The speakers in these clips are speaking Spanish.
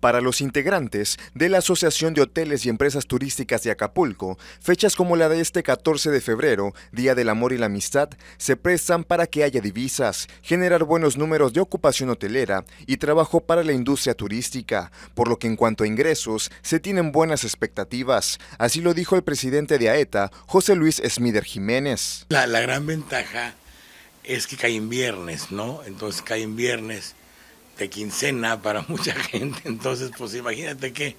Para los integrantes de la Asociación de Hoteles y Empresas Turísticas de Acapulco, fechas como la de este 14 de febrero, Día del Amor y la Amistad, se prestan para que haya divisas, generar buenos números de ocupación hotelera y trabajo para la industria turística, por lo que en cuanto a ingresos se tienen buenas expectativas. Así lo dijo el presidente de AETA, e José Luis Smider Jiménez. La, gran ventaja es que cae en viernes, ¿no? Entonces cae en viernes de quincena para mucha gente. Entonces, pues imagínate que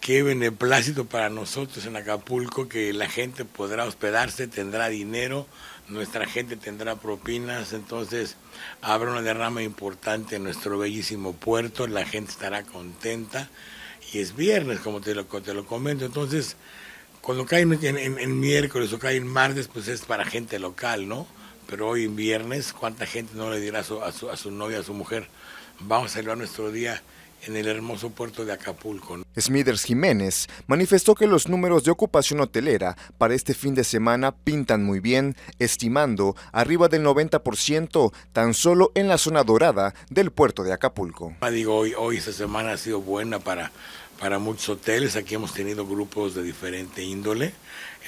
qué beneplácito para nosotros en Acapulco que la gente podrá hospedarse, tendrá dinero, nuestra gente tendrá propinas, entonces habrá una derrama importante en nuestro bellísimo puerto, la gente estará contenta y es viernes, como te lo, te lo comento, entonces cuando cae en, en miércoles o cae en martes, pues es para gente local, ¿no? pero hoy viernes, ¿cuánta gente no le dirá a su, a su, a su novia, a su mujer, vamos a celebrar nuestro día en el hermoso puerto de Acapulco. Smithers Jiménez manifestó que los números de ocupación hotelera para este fin de semana pintan muy bien, estimando arriba del 90% tan solo en la zona dorada del puerto de Acapulco. Ah, digo, hoy, hoy esta semana ha sido buena para, para muchos hoteles, aquí hemos tenido grupos de diferente índole,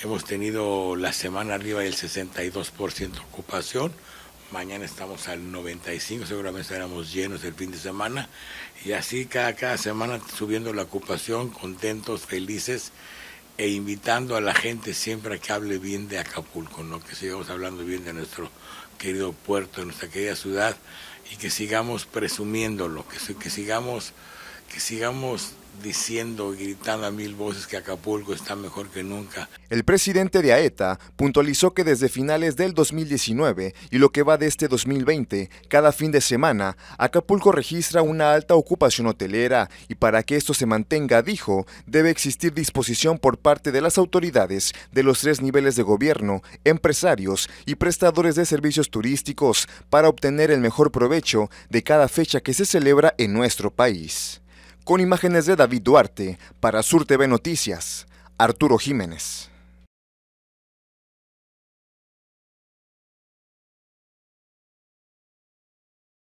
hemos tenido la semana arriba del 62% ocupación, mañana estamos al 95, seguramente estaremos llenos el fin de semana, y así cada, cada semana subiendo la ocupación, contentos, felices, e invitando a la gente siempre a que hable bien de Acapulco, ¿no? que sigamos hablando bien de nuestro querido puerto, de nuestra querida ciudad, y que sigamos presumiéndolo, que, que sigamos que sigamos diciendo, y gritando a mil voces que Acapulco está mejor que nunca. El presidente de AETA e puntualizó que desde finales del 2019 y lo que va de este 2020, cada fin de semana, Acapulco registra una alta ocupación hotelera y para que esto se mantenga, dijo, debe existir disposición por parte de las autoridades de los tres niveles de gobierno, empresarios y prestadores de servicios turísticos para obtener el mejor provecho de cada fecha que se celebra en nuestro país. Con imágenes de David Duarte, para Sur TV Noticias, Arturo Jiménez.